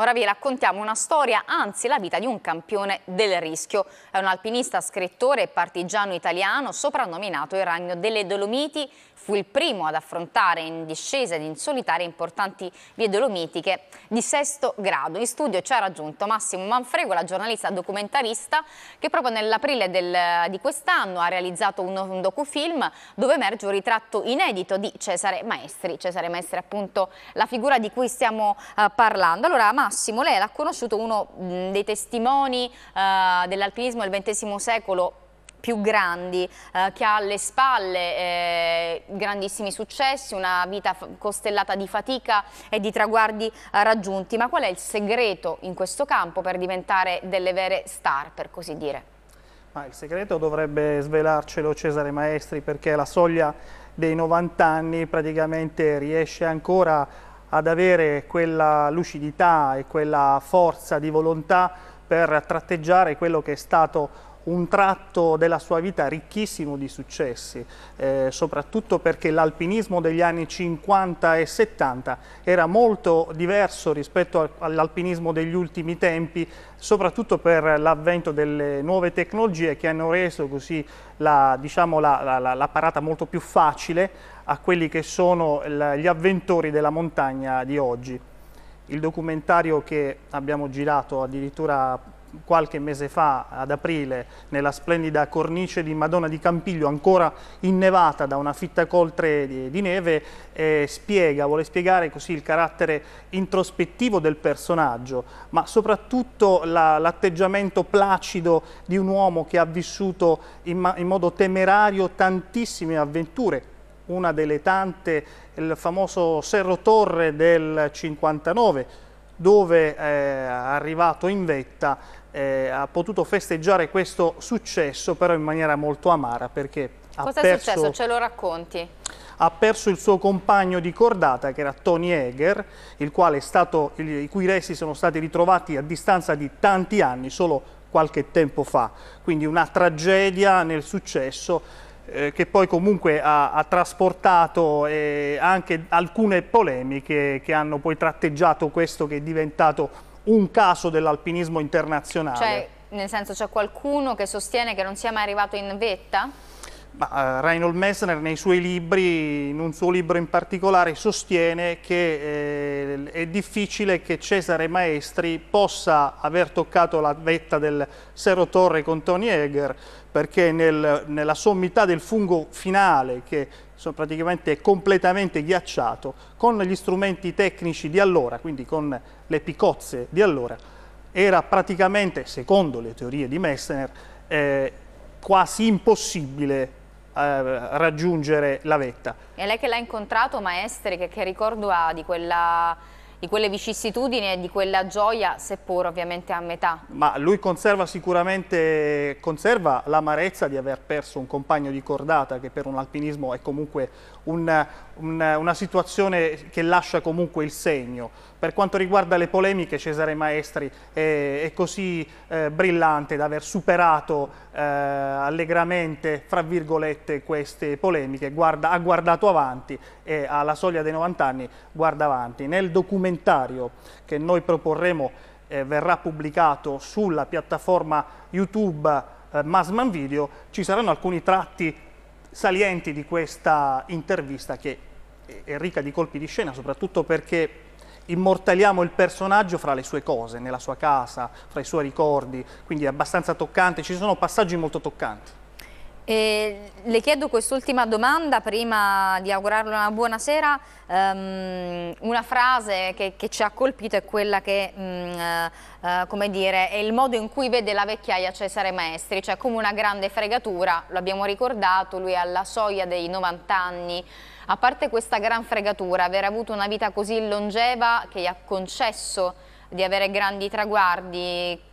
Ora vi raccontiamo una storia, anzi la vita di un campione del rischio. È un alpinista, scrittore e partigiano italiano, soprannominato il Ragno delle Dolomiti. Fu il primo ad affrontare in discesa ed in solitaria importanti vie dolomitiche di sesto grado. In studio ci ha raggiunto Massimo Manfrego, la giornalista documentarista, che proprio nell'aprile di quest'anno ha realizzato un, un docufilm dove emerge un ritratto inedito di Cesare Maestri. Cesare Maestri è appunto la figura di cui stiamo uh, parlando. Allora, Massimo, Massimo, lei l'ha conosciuto uno mm, dei testimoni eh, dell'alpinismo del XX secolo più grandi, eh, che ha alle spalle eh, grandissimi successi, una vita costellata di fatica e di traguardi eh, raggiunti. Ma qual è il segreto in questo campo per diventare delle vere star, per così dire? Ma il segreto dovrebbe svelarcelo Cesare Maestri perché la soglia dei 90 anni praticamente riesce ancora ad avere quella lucidità e quella forza di volontà per tratteggiare quello che è stato un tratto della sua vita ricchissimo di successi, eh, soprattutto perché l'alpinismo degli anni 50 e 70 era molto diverso rispetto all'alpinismo degli ultimi tempi, soprattutto per l'avvento delle nuove tecnologie che hanno reso così la, diciamo, la, la, la parata molto più facile a quelli che sono gli avventori della montagna di oggi. Il documentario che abbiamo girato addirittura qualche mese fa, ad aprile, nella splendida cornice di Madonna di Campiglio, ancora innevata da una fitta coltre di, neve, eh, spiega, vuole spiegare così il carattere introspettivo del personaggio, ma soprattutto l'atteggiamento la, placido di un uomo che ha vissuto in, in modo temerario tantissime avventure, una delle tante, il famoso Serro Torre del 59, dove eh, arrivato in vetta eh, ha potuto festeggiare questo successo però in maniera molto amara perché Cosa è successo? Ce lo racconti. Ha perso il suo compagno di cordata che era Tony Eger, stato, i cui resti sono stati ritrovati a distanza di tanti anni, solo qualche tempo fa. Quindi una tragedia nel successo eh, che poi comunque ha, ha trasportato eh, anche alcune polemiche che hanno poi tratteggiato questo che è diventato un caso dell'alpinismo internazionale. Cioè, nel senso c'è qualcuno che sostiene che non sia mai arrivato in vetta? Ma eh, Reinhold Messner nei suoi libri, in un suo libro in particolare, sostiene che eh, è difficile che Cesare Maestri possa aver toccato la vetta del Cerro Torre con Tony Egger, perché nel, nella sommità del fungo finale, che praticamente è completamente ghiacciato, con gli strumenti tecnici di allora, quindi con le picozze di allora, era praticamente, secondo le teorie di Messner, eh, quasi impossibile eh, raggiungere la vetta. E lei che l'ha incontrato, maestri, che, che ricordo ha di quella di quelle vicissitudini e di quella gioia, seppur ovviamente a metà. Ma lui conserva sicuramente conserva l'amarezza di aver perso un compagno di cordata che per un alpinismo è comunque un, un, una situazione che lascia comunque il segno. Per quanto riguarda le polemiche, Cesare Maestri è, è così eh, brillante da aver superato eh, allegramente, fra virgolette, queste polemiche, Guarda, ha guardato avanti e alla soglia dei 90 anni guarda avanti. Nel documento documentario che noi proporremo eh, verrà pubblicato sulla piattaforma YouTube eh, Masman Video, ci saranno alcuni tratti salienti di questa intervista che è ricca di colpi di scena, soprattutto perché immortaliamo il personaggio fra le sue cose, nella sua casa, fra i suoi ricordi, quindi è abbastanza toccante, ci sono passaggi molto toccanti. E le chiedo quest'ultima domanda prima di augurarle una buona sera. Um, una frase che, che, ci ha colpito è quella che, um, uh, come dire, è il modo in cui vede la vecchiaia Cesare Maestri, cioè come una grande fregatura, lo abbiamo ricordato, lui è alla soglia dei 90 anni. A parte questa gran fregatura, aver avuto una vita così longeva che gli ha concesso di avere grandi traguardi,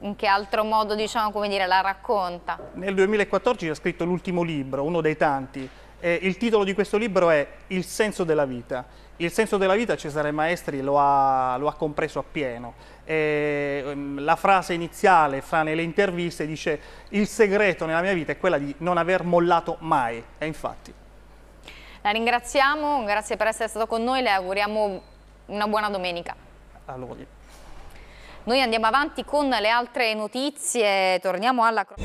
in che altro modo diciamo, dire, la racconta? Nel 2014 ha scritto l'ultimo libro, uno dei tanti. Eh, il titolo di questo libro è Il senso della vita. Il senso della vita Cesare Maestri lo ha, lo ha compreso appieno. Eh, la frase iniziale fra nelle interviste dice il segreto nella mia vita è quella di non aver mollato mai. E infatti. La ringraziamo, grazie per essere stato con noi, le auguriamo una buona domenica. Allora. Noi andiamo avanti con le altre notizie, torniamo alla cronaca.